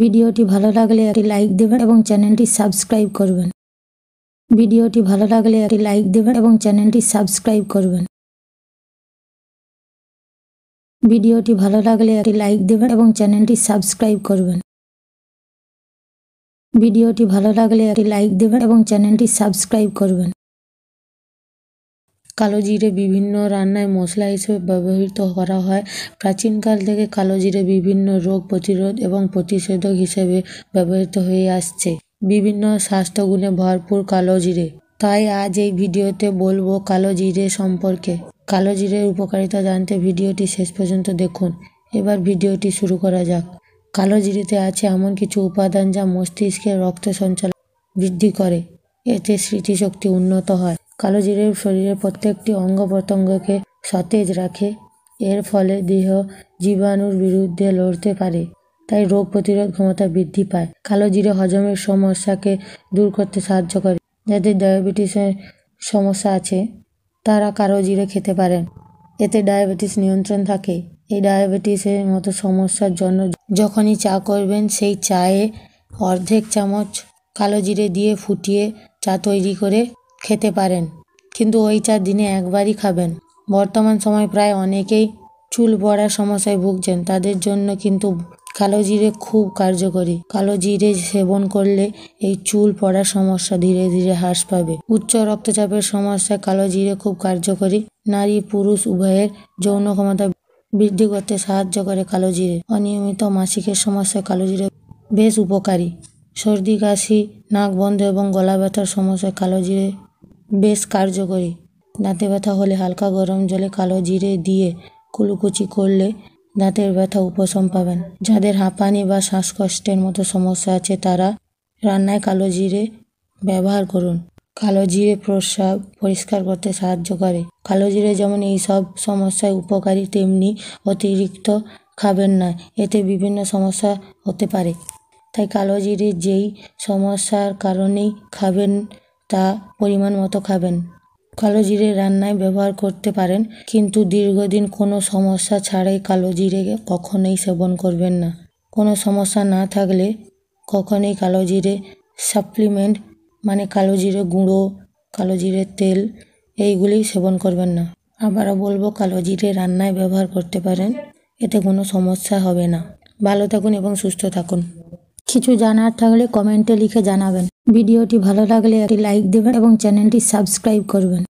ভিডিওটি ভালো লাগলে একটি লাইক দেবেন এবং চ্যানেলটি সাবস্ক্রাইব করবেন ভিডিওটি ভালো লাগলে একটি লাইক দেবেন এবং চ্যানেলটি সাবস্ক্রাইব করবেন ভিডিওটি ভালো লাগলে একটি লাইক দেবেন এবং চ্যানেলটি সাবস্ক্রাইব করবেন ভিডিওটি ভালো লাগলে একটি লাইক দেবেন এবং চ্যানেলটি সাবস্ক্রাইব করবেন কালো জিরে বিভিন্ন রান্নায় মশলা হিসেবে ব্যবহৃত করা হয় প্রাচীনকাল থেকে কালো জিরে বিভিন্ন রোগ প্রতিরোধ এবং প্রতিষেধক হিসেবে ব্যবহৃত হয়ে আসছে বিভিন্ন স্বাস্থ্যগুণে ভরপুর কালো জিরে তাই আজ এই ভিডিওতে বলবো কালো জিরে সম্পর্কে কালো জিরের উপকারিতা জানতে ভিডিওটি শেষ পর্যন্ত দেখুন এবার ভিডিওটি শুরু করা যাক কালো জিরেতে আছে এমন কিছু উপাদান যা মস্তিষ্কের রক্ত সঞ্চালন বৃদ্ধি করে এতে স্মৃতিশক্তি উন্নত হয় কালো জিরে শরীরের প্রত্যেকটি অঙ্গ প্রত্যঙ্গকে সতেজ রাখে এর ফলে দেহ জীবাণুর বিরুদ্ধে লড়তে পারে তাই রোগ প্রতিরোধ ক্ষমতা বৃদ্ধি পায় কালো জিরে হজমের সমস্যাকে দূর করতে সাহায্য করে যাদের ডায়াবেটিসের সমস্যা আছে তারা কালো জিরে খেতে পারেন এতে ডায়াবেটিস নিয়ন্ত্রণ থাকে এই ডায়াবেটিসের মতো সমস্যার জন্য যখনই চা করবেন সেই চায়ে অর্ধেক চামচ কালো জিরে দিয়ে ফুটিয়ে চা তৈরি করে খেতে পারেন কিন্তু ওই চা দিনে একবারই খাবেন বর্তমান সময় প্রায় অনেকেই চুল পড়ার সমস্যায় ভুগছেন তাদের জন্য কিন্তু কালো জিরে খুব কার্যকরী কালো জিরে সেবন করলে এই চুল পড়ার সমস্যা ধীরে ধীরে হ্রাস পাবে উচ্চ রক্তচাপের সমস্যায় কালো জিরে খুব কার্যকরী নারী পুরুষ উভয়ের যৌন ক্ষমতা বৃদ্ধি করতে সাহায্য করে কালো জিরে অনিয়মিত মাসিকের সমস্যায় কালো জিরে বেশ উপকারী সর্দি কাশি নাক বন্ধ এবং গলা ব্যথার সমস্যায় কালো জিরে বেশ কার্যকরী দাঁতে ব্যথা হলে হালকা গরম জলে কালো জিরে দিয়ে কুলুকুচি করলে দাঁতের ব্যথা উপশম পাবেন যাদের হাঁপানি বা শ্বাসকষ্টের মতো সমস্যা আছে তারা রান্নায় কালো জিরে ব্যবহার করুন কালো জিরে প্রস্রাব পরিষ্কার করতে সাহায্য করে কালো জিরে যেমন এই সব সমস্যায় উপকারী তেমনি অতিরিক্ত খাবেন না এতে বিভিন্ন সমস্যা হতে পারে তাই কালো জিরে যেই সমস্যার কারণেই খাবেন তা পরিমাণ মতো খাবেন কালো জিরে রান্নায় ব্যবহার করতে পারেন কিন্তু দীর্ঘদিন কোনো সমস্যা ছাড়াই কালো জিরে কখনোই সেবন করবেন না কোনো সমস্যা না থাকলে কখনোই কালো জিরে সাপ্লিমেন্ট মানে কালো জিরে গুঁড়ো কালো জিরের তেল এইগুলি সেবন করবেন না আবারও বলবো কালো জিরে রান্নায় ব্যবহার করতে পারেন এতে কোনো সমস্যা হবে না ভালো থাকুন এবং সুস্থ থাকুন কিছু জানার থাকলে কমেন্টে লিখে জানাবেন ভিডিওটি ভালো লাগলে একটি লাইক দেবেন এবং চ্যানেলটি সাবস্ক্রাইব করবেন